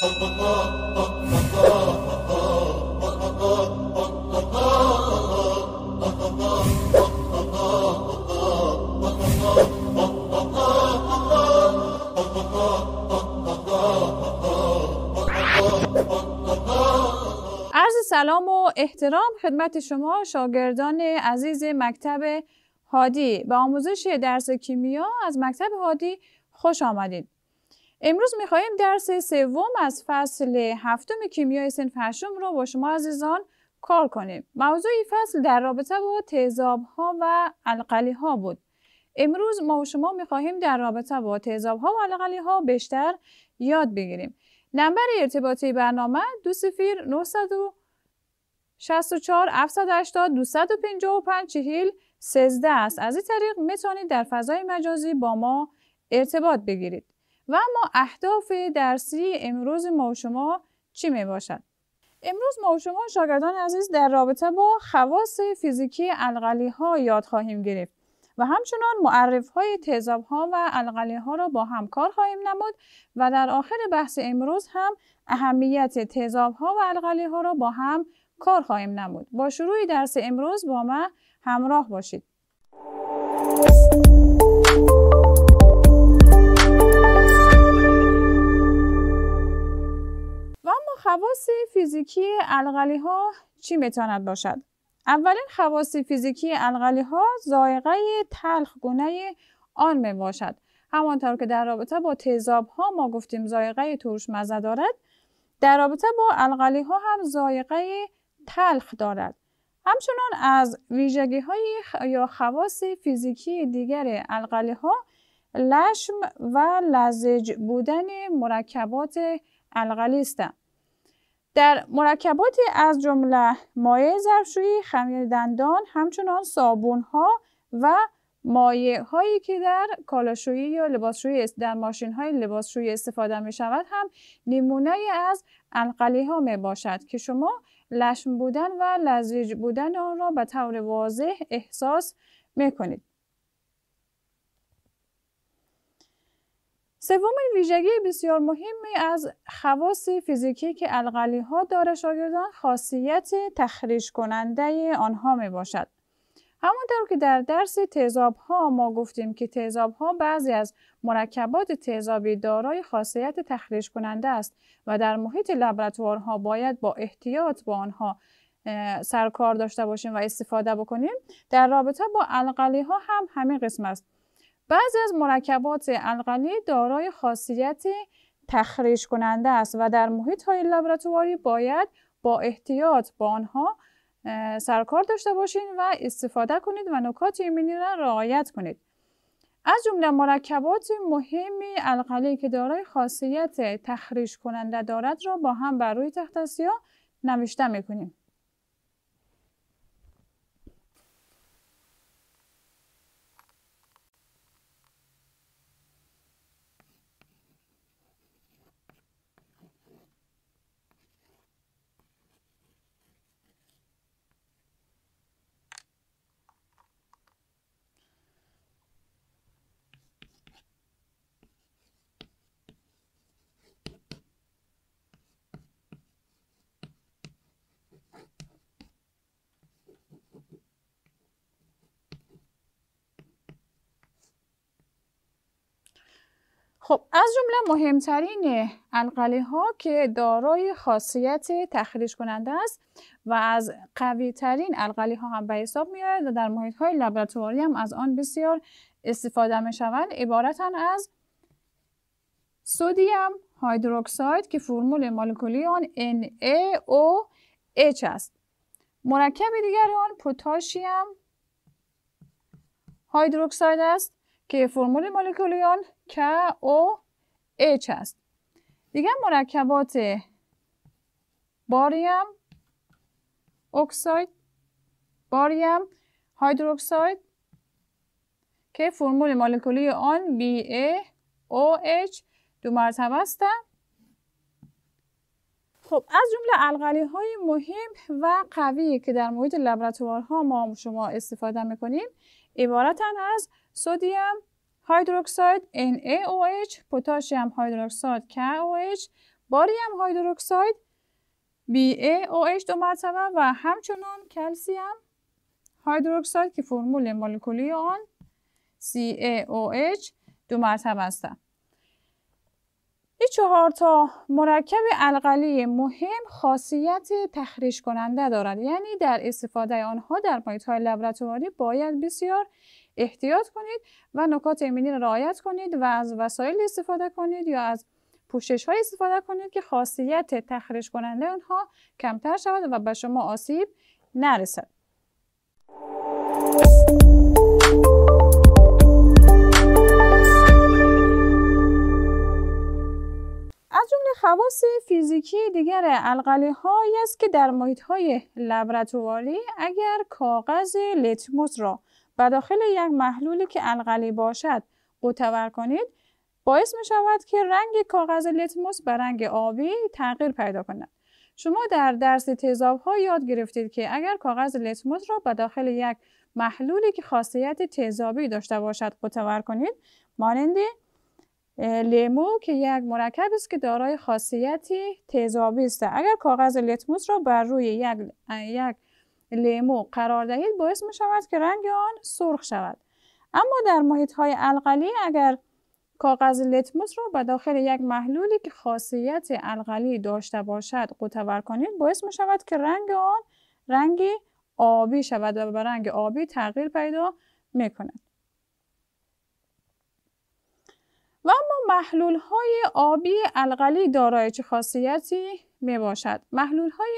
سلام و احترام خدمت شما شاگردان عزیز مکتب هادی به آموزش درس کیمیا از مکتب هادی خوش آمدید. امروز میخواهیم درس سوم از فصل هفتم کیمیای سنف هشتم رو با شما عزیزان کار کنیم. موضوع این فصل در رابطه با تیزاب ها و القلی ها بود. امروز ما و شما میخواهیم در رابطه با تیزاب ها و القلی ها بیشتر یاد بگیریم. نمبر ارتباطی برنامه دو سفیر 964 780 255 چهیل 13 است. از این طریق میتونید در فضای مجازی با ما ارتباط بگیرید. و اما اهداف درسی امروز ما و شما چی می باشد؟ امروز ما و شما شاگردان عزیز در رابطه با خواص فیزیکی القلی ها یاد خواهیم گرفت و همچنان معرف های تیزاب ها و القلی ها را با هم کار خواهیم نمود و در آخر بحث امروز هم اهمیت تیزاب ها و القلی ها را با هم کار خواهیم نمود. با شروع درس امروز با ما همراه باشید. فیزیکی القلی ها چی میتواند باشد؟ اولین خواص فیزیکی القلی ها زائقه تلخ گونه آن می باشد. همانطور که در رابطه با تیزاب ها ما گفتیم زائقه ترش مزه دارد در رابطه با الغلی ها هم زائقه تلخ دارد همچنان از ویژگی های یا خواص فیزیکی دیگر القلی ها لشم و لزج بودن مرکبات الغلی است در مرکباتی از جمله مایع ظرفشویی، خمیر دندان، همچنان ها و مایع هایی که در کالاشویی یا لباسشویی در ماشین های لباسشویی استفاده می شود هم نمونه از القلی ها می باشد که شما لشم بودن و لزج بودن آن را به طور واضح احساس می کنید. سومین ویژگی بسیار مهمی از خواص فیزیکی که القلی ها داره شاگردان خاصیت تخریش کننده آنها می باشد. همانطور که در درس تیزاب ها ما گفتیم که تیزاب ها بعضی از مرکبات تیزابی دارای خاصیت تخریش کننده است و در محیط ها باید با احتیاط با آنها سرکار داشته باشیم و استفاده بکنیم در رابطه با القلی ها هم همین قسم است بعضی از مرکبات القلی دارای خاصیت تخریش کننده است و در محیط های لابراتواری باید با احتیاط با آنها سرکار داشته باشید و استفاده کنید و نکات ایمنی را رعایت کنید. از جمله مرکبات مهمی القلی که دارای خاصیت تخریش کننده دارد را با هم بر روی تخت سیاه نوشته میکنیم. خب از جمله مهمترین القلی ها که دارای خاصیت تخریش کننده است و از قوی ترین القلی ها هم به حساب آید و در محیط های لبراتواری هم از آن بسیار استفاده می شوند عبارتن از سودیم هایدروکساید که فرمول مولکولی آن NaOH است مرکب دیگر آن پوتاشیم هایدروکساید است که فرمول آن K او H است. دیگر مرکبات باریم اکساید باریم هایدروکساید که فرمول مولکولی آن H دو مرتبه است. خب از جمله القلی های مهم و قوی که در محیط ها ما شما استفاده میکنیم عبارتن از سودیم هایدروکساید NaOH پتاسیم هایدروکساید KOH باریم هایدروکساید BaOH دو مرتبه و همچنان کلسیم هایدروکساید که فرمول مولکولی آن CaOH دو مرتبه است. این چهار تا مرکب القلی مهم خاصیت تخریش کننده دارد یعنی در استفاده آنها در محیط های لبراتواری باید بسیار احتیاط کنید و نکات ایمنی را رعایت کنید و از وسایل استفاده کنید یا از پوشش های استفاده کنید که خاصیت تخریش کننده آنها کمتر شود و به شما آسیب نرسد. از جمله خواص فیزیکی دیگر القلی هایی است که در محیط های اگر کاغذ لیتموس را و داخل یک محلولی که القلی باشد قوتور کنید باعث می شود که رنگ کاغذ لیتموس به رنگ آبی تغییر پیدا کند. شما در درس تیزاب ها یاد گرفتید که اگر کاغذ لیتموس را به داخل یک محلولی که خاصیت تیزابی داشته باشد قوتور کنید مانند لیمو که یک مرکب است که دارای خاصیتی تیزابی است اگر کاغذ لیتموس را بر روی یک لیمو قرار دهید باعث می شود که رنگ آن سرخ شود اما در محیط های القلی اگر کاغذ لتموس را به داخل یک محلولی که خاصیت القلی داشته باشد قوتور کنید باعث می شود که رنگ آن رنگی آبی شود و به رنگ آبی تغییر پیدا می کند. و اما محلول های آبی القلی دارای چه خاصیتی می باشد؟ محلول های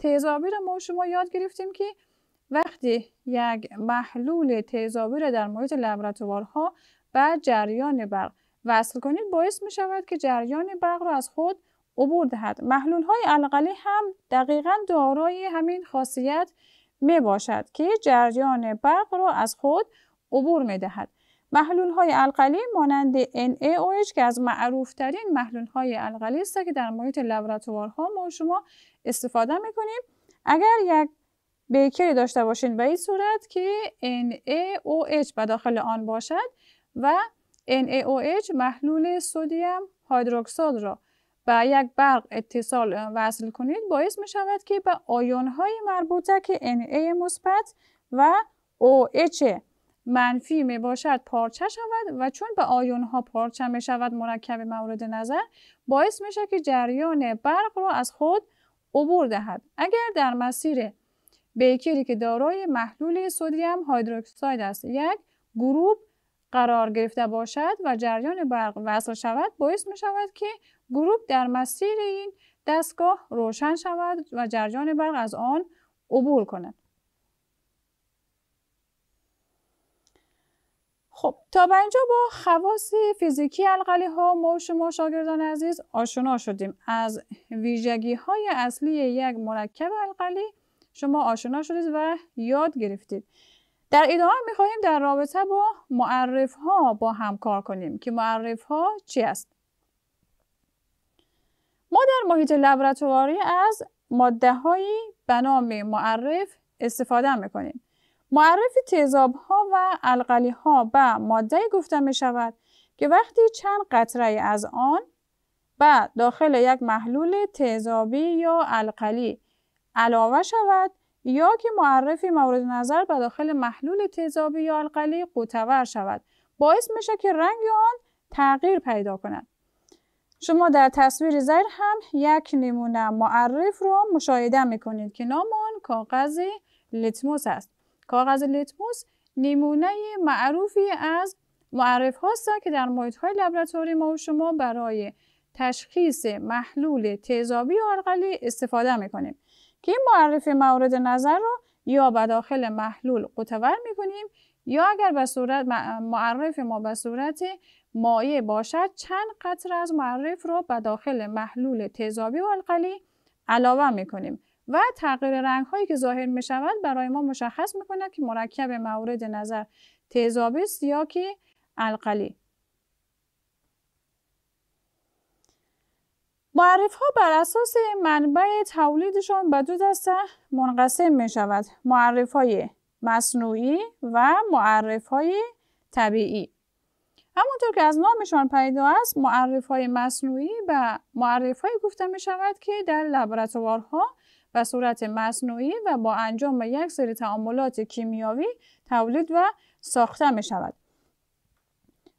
تیزابیر ما شما یاد گرفتیم که وقتی یک محلول را در محیط لبراتوارها به جریان برق وصل کنید باعث می شود که جریان برق را از خود عبور دهد محلول های القلی هم دقیقا دارای همین خاصیت می باشد که جریان برق را از خود عبور می دهد محلول های القلی مانند NaOH که از ترین محلول های القلی است که در محیط ها ما شما استفاده میکنیم اگر یک بیکری داشته باشین به این صورت که NaOH به داخل آن باشد و NaOH محلول سودیم هایدروکسید را به یک برق اتصال وصل کنید باعث می شود که به آیون های مربوطه که Na مثبت و OH منفی می باشد پارچه شود و چون به آیون ها پارچه می شود مرکب مورد نظر باعث می شود که جریان برق رو از خود عبور دهد اگر در مسیر بیکری که دارای محلول سودیم هایدروکساید است یک گروه قرار گرفته باشد و جریان برق وصل شود باعث می شود که گروه در مسیر این دستگاه روشن شود و جریان برق از آن عبور کند خب تا به اینجا با خواص فیزیکی القلی ها ما شما شاگردان عزیز آشنا شدیم از ویژگی های اصلی یک مرکب القلی شما آشنا شدید و یاد گرفتید در ادامه خواهیم در رابطه با معرف ها با هم کار کنیم که معرف ها چی است ما در محیط لبراتواری از ماده هایی به نام معرف استفاده می کنیم معرف تیزاب ها و القلی ها به ماده گفته می شود که وقتی چند قطره از آن به داخل یک محلول تیزابی یا القلی علاوه شود یا که معرف مورد نظر به داخل محلول تیزابی یا القلی قوتور شود باعث میشه که رنگ آن تغییر پیدا کند شما در تصویر زیر هم یک نمونه معرف رو مشاهده می کنید که نام آن کاغذ لیتموس است کاغذ لیتموس نمونه معروفی از معرف هاست که در محیط های لبراتوری ما و شما برای تشخیص محلول تیزابی و القلی استفاده میکنیم که این معرف مورد نظر را یا به داخل محلول قطور میکنیم یا اگر به صورت معرف ما به صورت مایع باشد چند قطر از معرف رو به داخل محلول تیزابی و القلی علاوه میکنیم و تغییر رنگ هایی که ظاهر می شود برای ما مشخص می کند که مرکب مورد نظر تیزابی است یا که القلی معرف ها بر اساس منبع تولیدشان به دو دسته منقسم می شود معرف های مصنوعی و معرف های طبیعی همونطور که از نامشان پیدا است معرف های مصنوعی و معرف های گفته می شود که در ها و صورت مصنوعی و با انجام یک سری تعاملات کیمیاوی تولید و ساخته می شود.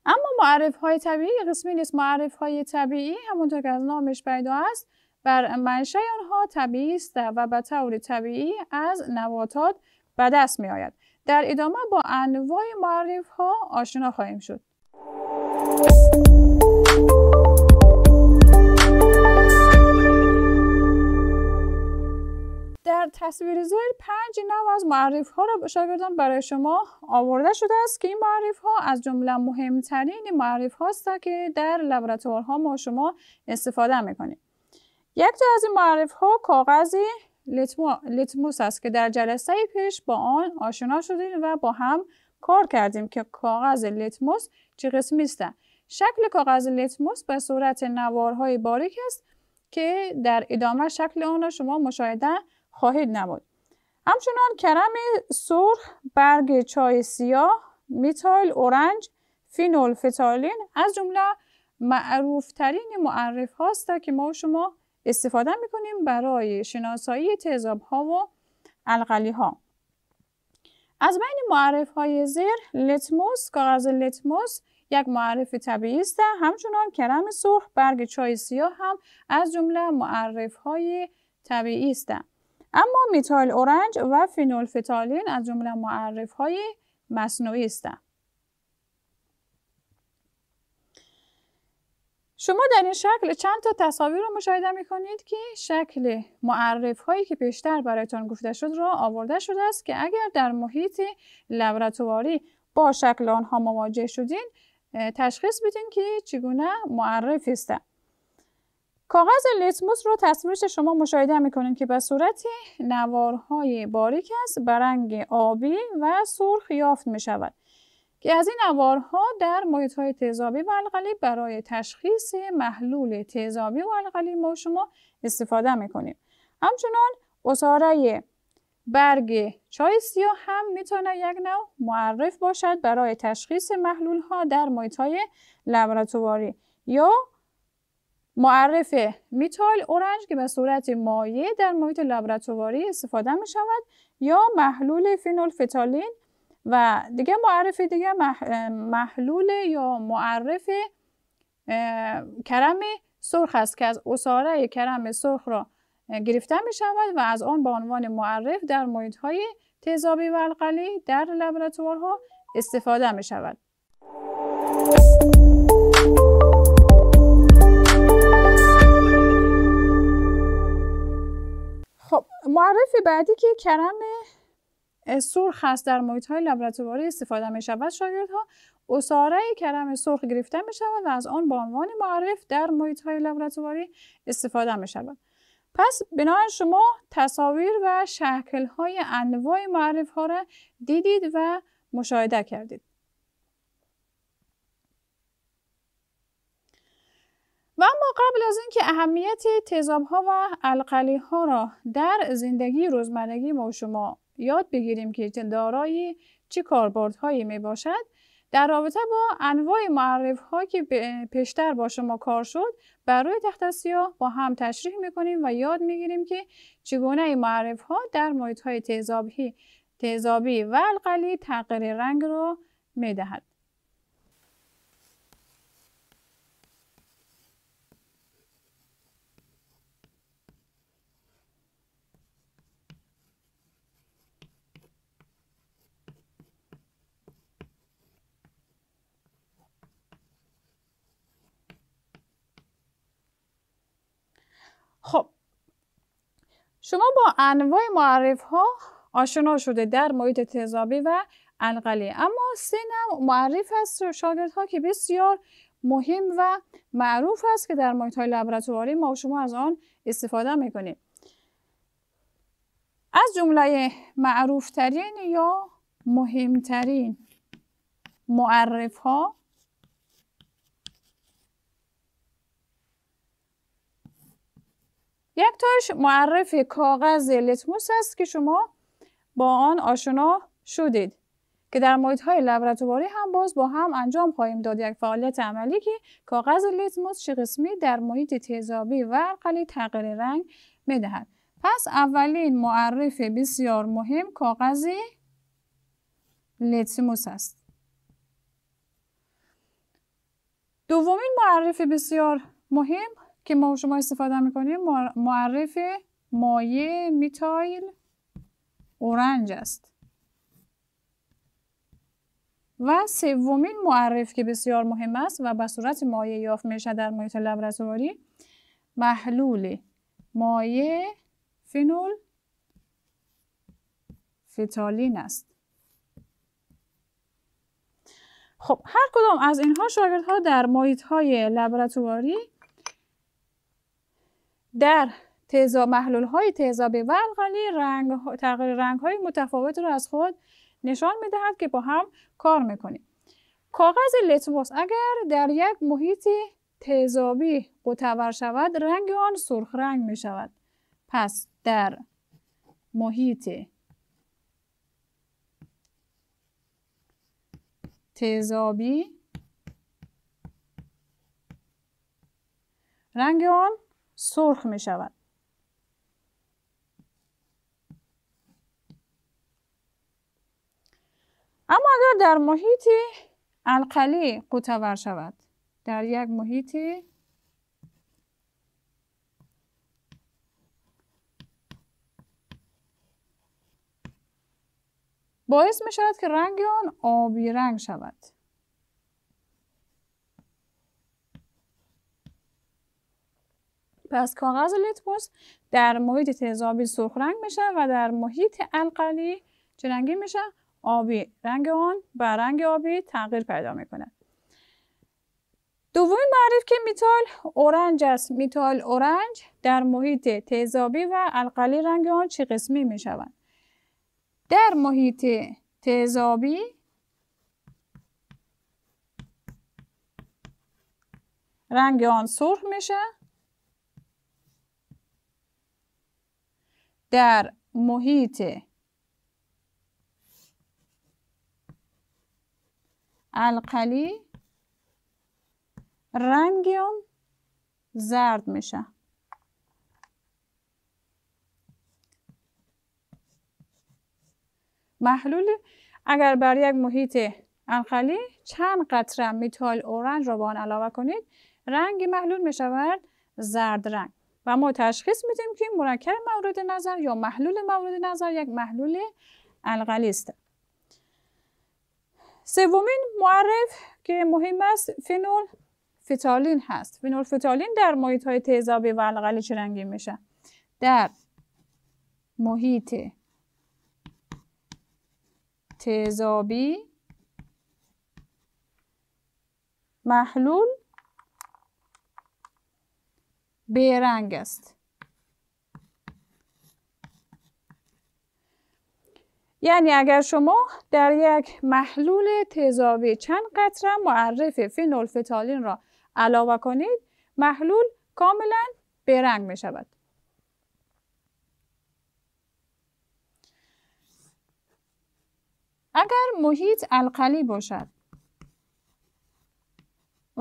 اما معرف های طبیعی قسمی نیست معرف های طبیعی همونطور که از نامش پیدا است بر منشه آنها طبیعی است و به طور طبیعی از نباتات به دست می آید. در ادامه با انواع معرف ها آشنا خواهیم شد. در تصویر زیر پنج نو از معرف ها را به شاگردان برای شما آورده شده است که این معرف ها از جمله مهمترین معرف هاست که در ها ما شما استفاده میکنیم یک تا از این معرف ها کاغذ لیتموس است که در جلسه پیش با آن آشنا شدیم و با هم کار کردیم که کاغذ لیتموس چه قسمی است شکل کاغذ لیتموس به صورت نوارهای باریک است که در ادامه شکل آن را شما مشاهده خواهید نمود همچنان کرم سرخ برگ چای سیاه میتایل اورنج فینول فتالین از جمله معروفترین معرف هاست که ما شما استفاده میکنیم برای شناسایی تیزاب ها و القلی ها از بین معرف های زیر لتموس کاغذ لتموس یک معرف طبیعی است همچنان کرم سرخ برگ چای سیاه هم از جمله معرف های طبیعی است اما میتایل اورنج و فینول فتالین از جمله معرف های مصنوعی هستند. شما در این شکل چند تا تصاویر رو مشاهده می کنید که شکل معرف هایی که پیشتر برایتان گفته شد را آورده شده است که اگر در محیط لبراتواری با شکل آنها مواجه شدین تشخیص بدین که چگونه معرف هستند. کاغذ لیتموس رو تصویرش شما مشاهده میکنید که به صورت نوارهای باریک است به رنگ آبی و سرخ یافت می شود که از این نوارها در محیط های تیزابی و القلی برای تشخیص محلول تیزابی و القلی ما شما استفاده میکنیم همچنان اصاره برگ چای سیاه هم میتونه یک نوع معرف باشد برای تشخیص محلول ها در محیط های لبراتواری یا معرف میتال اورنج که به صورت مایع در محیط لابراتواری استفاده می شود یا محلول فینول فتالین و دیگه معرف دیگه محلول یا معرف کرم سرخ است که از اصاره کرم سرخ را گرفته می شود و از آن به عنوان معرف در محیط های تیزابی و القلی در لابراتوارها استفاده می شود. معرف بعدی که کرم سرخ هست در محیط های لبراتواری استفاده می شود ها اصاره کرم سرخ گرفته می شود و از آن به عنوان معرف در محیط های لبراتواری استفاده می شود پس بنابراین شما تصاویر و شکل های انواع معرف ها را دیدید و مشاهده کردید و اما قبل از اینکه اهمیت تیزاب ها و القلی ها را در زندگی روزمرگی ما شما یاد بگیریم که دارای چه هایی می باشد در رابطه با انواع معرف ها که پیشتر با شما کار شد بر روی تخت سیاه با هم تشریح میکنیم و یاد میگیریم که چگونه معرف ها در محیط های تیزابی, و القلی تغییر رنگ را میدهد. خب شما با انواع معرف ها آشنا شده در محیط تزابی و القلی اما سینم معرف هست شاگرد ها که بسیار مهم و معروف است که در محیط های لبراتواری ما شما از آن استفاده میکنیم از جمله معروفترین یا مهمترین معرف ها یک تاش معرف کاغذ لیتموس است که شما با آن آشنا شدید که در محیط های لبراتواری هم باز با هم انجام خواهیم داد یک فعالیت عملی که کاغذ لیتموس چه قسمی در محیط تیزابی و تغییر رنگ میدهد پس اولین معرف بسیار مهم کاغذ لیتموس است دومین معرف بسیار مهم که ما شما استفاده میکنیم معرف مایه میتایل اورنج است و سومین معرف که بسیار مهم است و به صورت مایع یافت میشه در محیط لبراتواری محلول مایه فینول فتالین است خب هر کدام از اینها شاگردها در محیط های لبراتواری در تهزا محلول های و ورقلی رنگ تغییر رنگ های متفاوت رو از خود نشان میدهد که با هم کار میکنیم کاغذ لتموس اگر در یک محیط تیزابی قطور شود رنگ آن سرخ رنگ می شود پس در محیط تیزابی رنگ آن سرخ می شود. اما اگر در محیطی القلی قوتور شود در یک محیطی باعث می شود که رنگ آن آبی رنگ شود پس کاغذ لیتموس در محیط تیزابی سرخ رنگ میشه و در محیط القلی چه رنگی میشه؟ آبی رنگ آن به رنگ آبی تغییر پیدا میکنه دومین معرف که میتال اورنج است میتال اورنج در محیط تیزابی و القلی رنگ آن چه قسمی میشوند در محیط تیزابی رنگ آن سرخ میشه در محیط القلی رنگ اون زرد میشه محلول اگر بر یک محیط القلی چند قطره میتال اورنج را به آن علاوه کنید رنگ محلول میشود زرد رنگ و ما تشخیص میدیم که این مرکب مورد نظر یا محلول مورد نظر یک محلول القلی است سومین معرف که مهم است فینول فتالین هست فینول فتالین در محیط های تیزابی و الغلی چه رنگی میشه در محیط تیزابی محلول بیرنگ رنگ است یعنی اگر شما در یک محلول تیزابی چند قطره معرف فینول فتالین را علاوه کنید محلول کاملا بیرنگ می شود. اگر محیط القلی باشد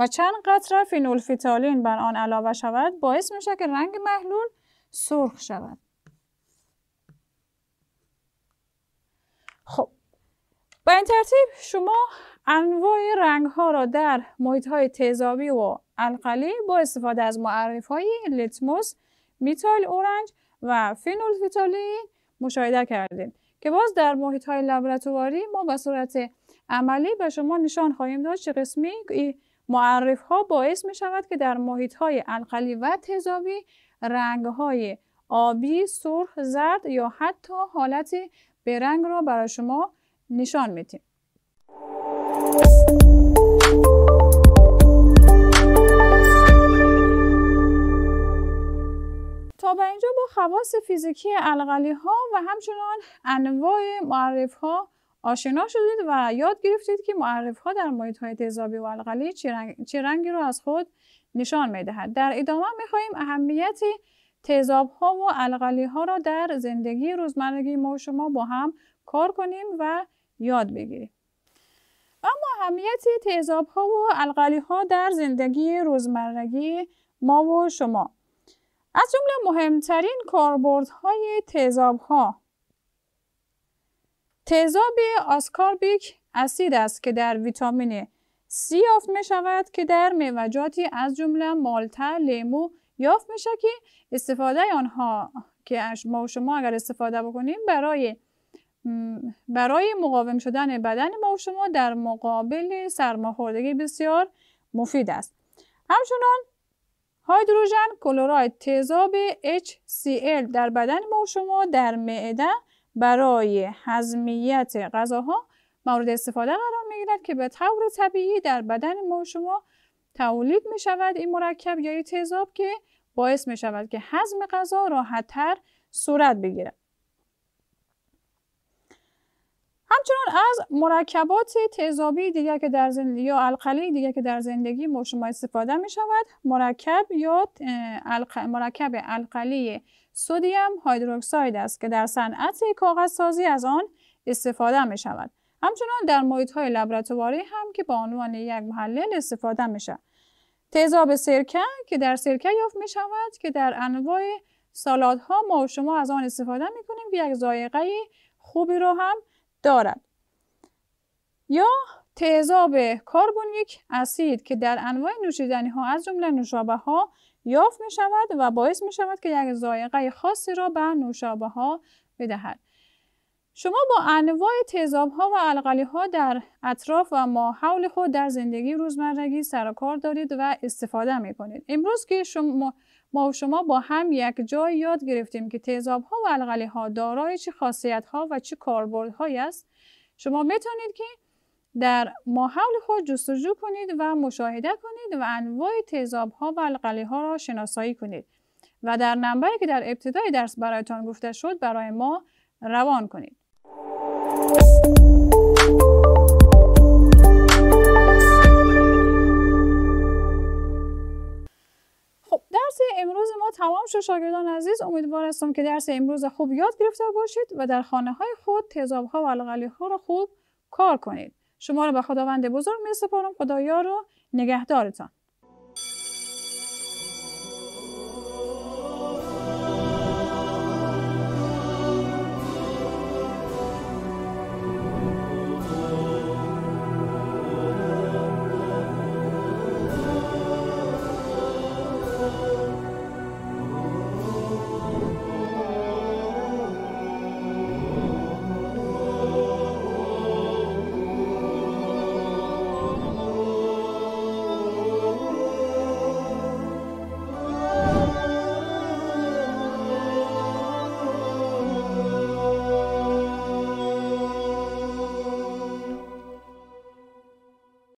و چند قطره فینولفیتالین بر آن علاوه شود باعث میشه که رنگ محلول سرخ شود خب به این ترتیب شما انواع رنگ ها را در محیط های تیزابی و القلی با استفاده از معرف های لیتموس، میتایل اورنج و فیتالین مشاهده کردیم که باز در محیط های لابراتواری ما به صورت عملی به شما نشان خواهیم داد چه قسمی معرف ها باعث می شود که در محیط های القلی و تزاوی رنگ های آبی، سرخ، زرد یا حتی حالت برنگ را برای شما نشان میدیم. تا به اینجا با خواص فیزیکی القلی ها و همچنان انواع معرف ها آشنا شدید و یاد گرفتید که معرف ها در محیط های تیزابی و الغلی چه, رنگ، چه رنگی رو از خود نشان میدهد در ادامه خواهیم اهمیت تیزاب ها و الغلی ها را در زندگی روزمرگی ما و شما با هم کار کنیم و یاد بگیریم اما اهمیت تیزاب ها و القلی ها در زندگی روزمرگی ما و شما از جمله مهمترین کاربردهای تیزاب ها تیزاب آسکاربیک اسید است که در ویتامین C یافت می شود که در میوجاتی از جمله مالتر، لیمو یافت شود که استفاده آنها که ما شما اگر استفاده بکنیم برای برای مقاوم شدن بدن ما شما در مقابل سرماخوردگی بسیار مفید است. همچنان هایدروژن کلوراید تیزاب HCl در بدن ما شما در معده برای هضمیت غذاها مورد استفاده قرار میگیرد که به طور طبیعی در بدن ما شما تولید می شود این مرکب یا این تیزاب که باعث می شود که هضم غذا راحتتر صورت بگیرد. همچنان از مرکبات تیزابی دیگر که در زندگی یا القلی دیگر که در زندگی ما شما استفاده می شود مرکب یا الق... مرکب القلی سودیم هایدروکساید است که در صنعت کاغذ سازی از آن استفاده می شود همچنان در محیط های لبراتواری هم که با عنوان یک محلل استفاده می شود تیزاب سرکه که در سرکه یافت می شود که در انواع سالادها ها ما شما از آن استفاده می کنیم یک ذائقه خوبی رو هم دارد یا تیزاب کاربونیک اسید که در انواع نوشیدنی ها از جمله نوشابه ها یافت می شود و باعث می شود که یک ذائقه خاصی را به نوشابه ها بدهد. شما با انواع تیزاب ها و القلی ها در اطراف و ماحول خود در زندگی روزمرگی سر کار دارید و استفاده می کنید. امروز که شما ما و شما با هم یک جای یاد گرفتیم که تیزاب ها و القلی ها دارای چه خاصیت ها و چه هایی است شما میتونید که در ماحول خود جستجو کنید و مشاهده کنید و انواع تیزاب ها و القلی ها را شناسایی کنید و در نمبری که در ابتدای درس برایتان گفته شد برای ما روان کنید خب درس امروز ما تمام شد شاگردان عزیز امیدوار هستم که درس امروز خوب یاد گرفته باشید و در خانه های خود تیزاب ها و القلی ها را خوب کار کنید شما را به خداوند بزرگ می سپارم خدایا رو نگهدارتان